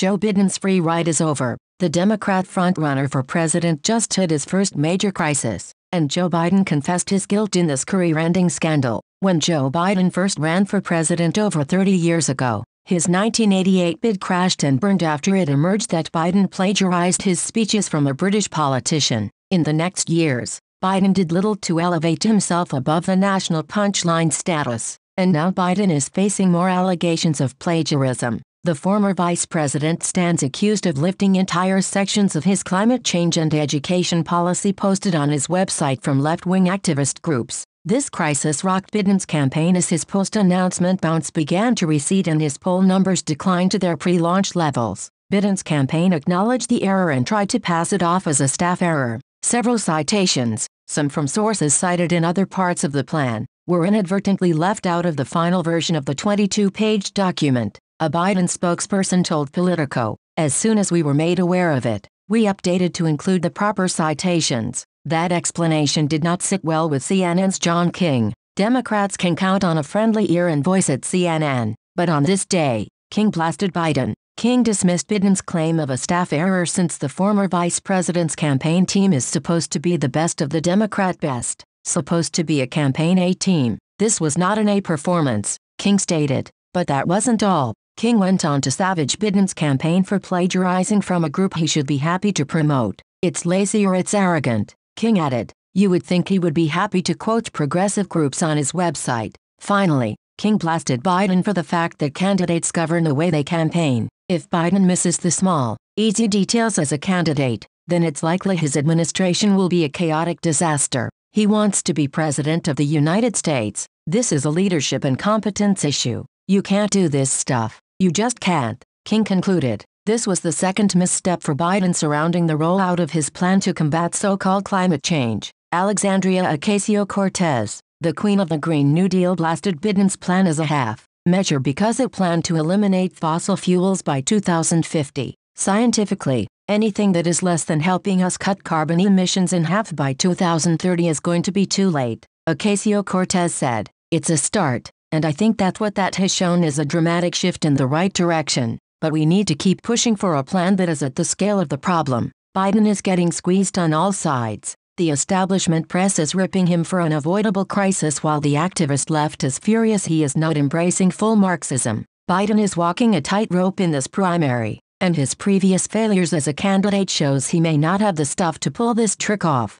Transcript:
Joe Biden's free ride is over. The Democrat frontrunner for president just hit his first major crisis, and Joe Biden confessed his guilt in this career-ending scandal. When Joe Biden first ran for president over 30 years ago, his 1988 bid crashed and burned after it emerged that Biden plagiarized his speeches from a British politician. In the next years, Biden did little to elevate himself above the national punchline status, and now Biden is facing more allegations of plagiarism. The former vice president stands accused of lifting entire sections of his climate change and education policy posted on his website from left wing activist groups. This crisis rocked Biden's campaign as his post announcement bounce began to recede and his poll numbers declined to their pre launch levels. Biden's campaign acknowledged the error and tried to pass it off as a staff error. Several citations, some from sources cited in other parts of the plan, were inadvertently left out of the final version of the 22 page document. A Biden spokesperson told Politico, as soon as we were made aware of it, we updated to include the proper citations. That explanation did not sit well with CNN's John King. Democrats can count on a friendly ear and voice at CNN, but on this day, King blasted Biden. King dismissed Biden's claim of a staff error since the former vice president's campaign team is supposed to be the best of the Democrat best, supposed to be a campaign A team. This was not an A performance, King stated. But that wasn't all. King went on to savage Biden's campaign for plagiarizing from a group he should be happy to promote. It's lazy or it's arrogant, King added. You would think he would be happy to quote progressive groups on his website. Finally, King blasted Biden for the fact that candidates govern the way they campaign. If Biden misses the small, easy details as a candidate, then it's likely his administration will be a chaotic disaster. He wants to be president of the United States. This is a leadership and competence issue. You can't do this stuff. You just can't, King concluded. This was the second misstep for Biden surrounding the rollout of his plan to combat so-called climate change. Alexandria Ocasio-Cortez, the queen of the Green New Deal blasted Biden's plan as a half measure because it planned to eliminate fossil fuels by 2050. Scientifically, anything that is less than helping us cut carbon emissions in half by 2030 is going to be too late, Ocasio-Cortez said. It's a start, and I think that what that has shown is a dramatic shift in the right direction. But we need to keep pushing for a plan that is at the scale of the problem. Biden is getting squeezed on all sides. The establishment press is ripping him for an avoidable crisis while the activist left is furious he is not embracing full Marxism. Biden is walking a tightrope in this primary, and his previous failures as a candidate shows he may not have the stuff to pull this trick off.